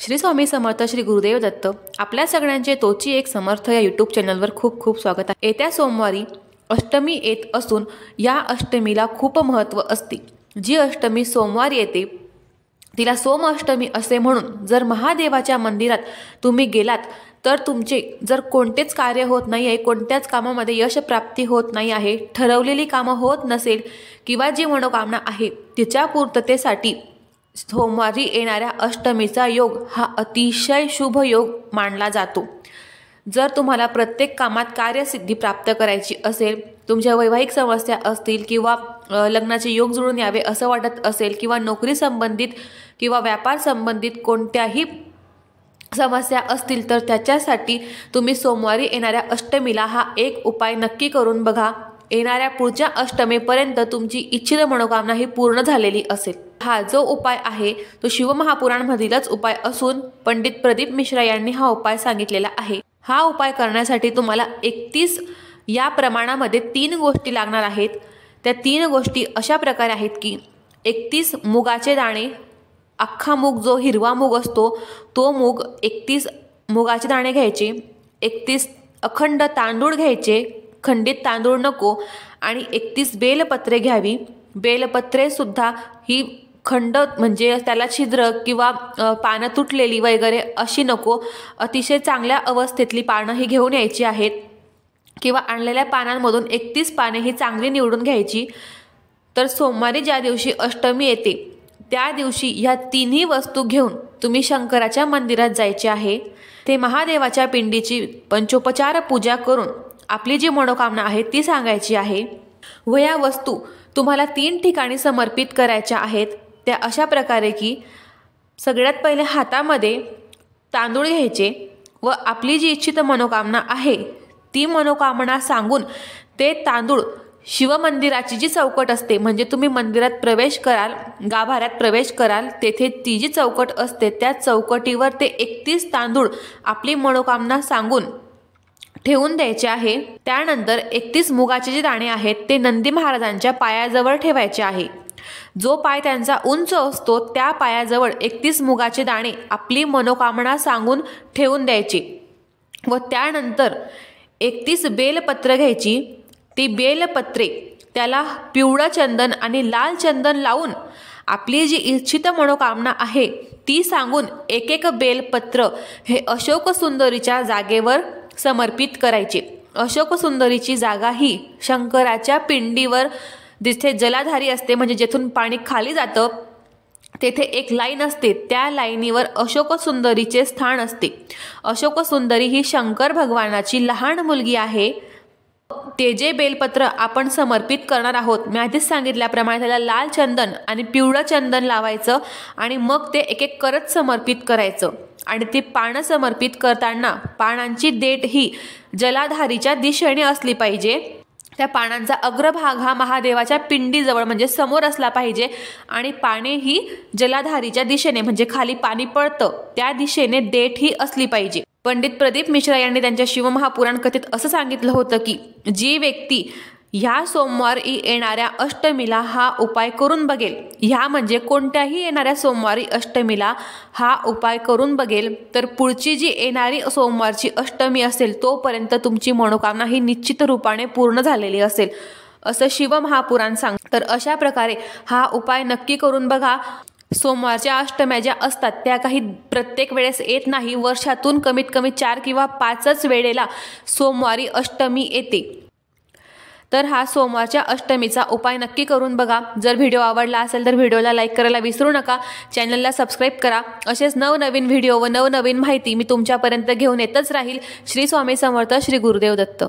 श्री स्वामी समर्थ श्री गुरुदेव दत्त आपल्या सगळ्यांचे तोची एक समर्थ या यूट्यूब चॅनलवर खूप खूप स्वागत आहे येत्या सोमवारी अष्टमी येत असून या अष्टमीला खूप महत्त्व असते जी अष्टमी सोमवार येते तिला सोम अष्टमी असे म्हणून जर महादेवाच्या मंदिरात तुम्ही गेलात तर तुमचे जर कोणतेच कार्य होत नाही आहे कोणत्याच कामामध्ये यश प्राप्ती होत नाही आहे ठरवलेली कामं होत नसेल किंवा जी मनोकामना आहे तिच्या पूर्ततेसाठी सोमवारी येणाऱ्या अष्टमीचा योग हा अतिशय शुभ योग मानला जातो जर तुम्हाला प्रत्येक कामात कार्यसिद्धी प्राप्त करायची असेल तुमच्या वैवाहिक समस्या असतील किंवा लग्नाचे योग जुळून यावे असं वाटत असेल किंवा नोकरी संबंधित किंवा व्यापार संबंधित कोणत्याही समस्या असतील तर त्याच्यासाठी तुम्ही सोमवारी येणाऱ्या अष्टमीला हा एक उपाय नक्की करून बघा येणाऱ्या पुढच्या अष्टमेपर्यंत तुमची इच्छित मनोकामना ही पूर्ण झालेली असेल हा जो उपाय आहे तो शिवमहापुराणमधीलच उपाय असून पंडित प्रदीप मिश्रा यांनी हा उपाय सांगितलेला आहे हा उपाय करण्यासाठी तुम्हाला एकतीस या प्रमाणामध्ये तीन गोष्टी लागणार आहेत त्या तीन गोष्टी अशा प्रकारे आहेत की एकतीस मुगाचे दाणे अख्खा मूग जो हिरवा मूग असतो तो मूग एकतीस मुगाचे दाणे घ्यायचे एकतीस अखंड तांदूळ घ्यायचे खंडित तांदूळ नको आणि एकतीस बेलपत्रे घ्यावी बेलपत्रेसुद्धा ही खंड म्हणजे त्याला छिद्र किंवा पानं तुटलेली वगैरे अशी नको अतिशय चांगल्या अवस्थेतली पानं ही घेऊन यायची आहेत किंवा आणलेल्या पानांमधून एकतीस पाने ही चांगली निवडून घ्यायची तर सोमवारी ज्या दिवशी अष्टमी येते त्या दिवशी ह्या तिन्ही वस्तू घेऊन तुम्ही शंकराच्या मंदिरात जायचे आहे ते महादेवाच्या पिंडीची पंचोपचार पूजा करून आपली जी मनोकामना आहे ती सांगायची आहे व या वस्तू तुम्हाला तीन ठिकाणी समर्पित करायच्या आहेत त्या अशा प्रकारे की सगळ्यात पहिले हातामध्ये तांदूळ घ्यायचे व आपली जी इच्छित मनोकामना आहे ती मनोकामना सांगून ते तांदूळ शिवमंदिराची जी चौकट असते म्हणजे तुम्ही मंदिरात प्रवेश कराल गाभाऱ्यात प्रवेश कराल तेथे ती जी चौकट असते त्या चौकटीवर ते एकतीस तांदूळ आपली मनोकामना सांगून ठेवून द्यायचे आहे त्यानंतर एकतीस मुगाचे जे दाणे आहेत ते नंदी महाराजांच्या पायाजवळ ठेवायचे आहे जो पाय त्यांचा उंच असतो त्या पायाजवळ एकतीस मुगाचे दाणे आपली मनोकामना सांगून ठेवून द्यायचे व त्यानंतर एकतीस बेलपत्र घ्यायची ती बेलपत्रे त्याला पिवळं चंदन आणि लाल चंदन लावून आपली जी इच्छित मनोकामना आहे ती सांगून एक एक बेलपत्र हे अशोक सुंदरीच्या जागेवर समर्पित करायचे अशोकसुंदरीची जागा ही शंकराच्या पिंडीवर जिथे जलाधारी असते म्हणजे जेथून पाणी खाली जातं तेथे एक लाईन असते त्या लाईनीवर अशोकसुंदरीचे स्थान असते अशोक सुंदरी ही शंकर भगवानाची लहान मुलगी आहे ते जे बेलपत्र आपण समर्पित करणार आहोत मी आधीच सांगितल्याप्रमाणे त्याला लाल चंदन आणि पिवळं चंदन लावायचं आणि मग ते एक एक करत समर्पित करायचं आणि ती पानं समर्पित करताना पानांची देठ ही जलाधारीच्या दिशेने असली पाहिजे त्या पानांचा अग्रभाग हा महादेवाच्या पिंडीजवळ म्हणजे समोर असला पाहिजे आणि पाने ही जलाधारीच्या दिशेने म्हणजे खाली पाणी पडतं त्या दिशेने देठ ही असली पाहिजे पंडित प्रदीप मिश्रा यांनी त्यांच्या शिवमहापुराण कथेत असं सांगितलं होतं की जी व्यक्ती ह्या सोमवारी येणाऱ्या अष्टमीला हा उपाय करून बघेल ह्या म्हणजे कोणत्याही येणाऱ्या सोमवारी अष्टमीला हा उपाय करून बघेल तर पुढची जी येणारी सोमवारची अष्टमी असेल तोपर्यंत तुमची मनोकामना ही निश्चित रूपाने पूर्ण झालेली असेल असं महापुराण सांग तर अशा प्रकारे हा उपाय नक्की करून बघा सोमवारच्या अष्टम्या ज्या असतात त्या काही प्रत्येक वेळेस येत नाही वर्षातून कमीत कमी चार किंवा पाचच वेळेला सोमवारी अष्टमी येते तर हा सोमवारच्या अष्टमीचा उपाय नक्की करून बघा जर व्हिडिओ आवडला असेल तर व्हिडिओला लाईक करायला विसरू नका चॅनलला सबस्क्राईब करा असेच नवनवीन व्हिडिओ व नवनवीन माहिती मी तुमच्यापर्यंत घेऊन येतच राहील श्री स्वामी समर्थ श्री गुरुदेव दत्त